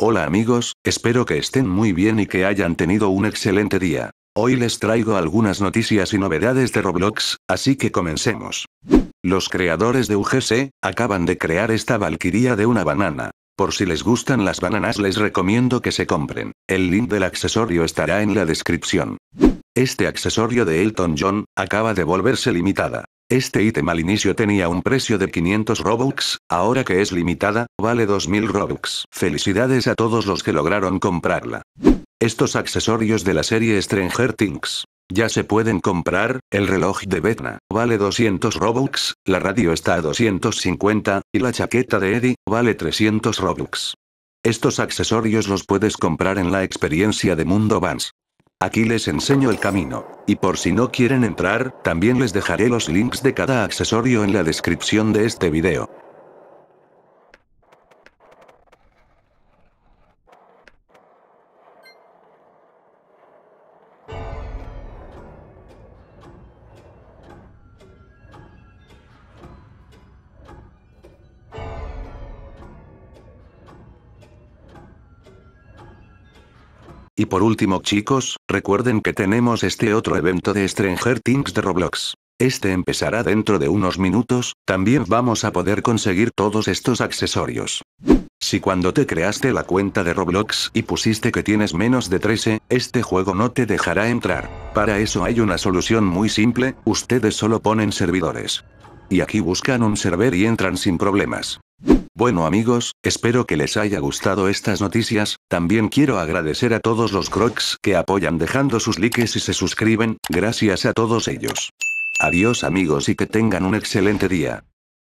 Hola amigos, espero que estén muy bien y que hayan tenido un excelente día. Hoy les traigo algunas noticias y novedades de Roblox, así que comencemos. Los creadores de UGC, acaban de crear esta valquiría de una banana. Por si les gustan las bananas les recomiendo que se compren. El link del accesorio estará en la descripción. Este accesorio de Elton John, acaba de volverse limitada. Este ítem al inicio tenía un precio de 500 Robux, ahora que es limitada, vale 2000 Robux. Felicidades a todos los que lograron comprarla. Estos accesorios de la serie Stranger Things. Ya se pueden comprar, el reloj de Betna, vale 200 Robux, la radio está a 250, y la chaqueta de Eddie, vale 300 Robux. Estos accesorios los puedes comprar en la experiencia de Mundo Vans. Aquí les enseño el camino. Y por si no quieren entrar, también les dejaré los links de cada accesorio en la descripción de este video. Y por último chicos, recuerden que tenemos este otro evento de Stranger Things de Roblox. Este empezará dentro de unos minutos, también vamos a poder conseguir todos estos accesorios. Si cuando te creaste la cuenta de Roblox y pusiste que tienes menos de 13, este juego no te dejará entrar. Para eso hay una solución muy simple, ustedes solo ponen servidores. Y aquí buscan un server y entran sin problemas. Bueno amigos, espero que les haya gustado estas noticias, también quiero agradecer a todos los crocs que apoyan dejando sus likes y se suscriben, gracias a todos ellos. Adiós amigos y que tengan un excelente día.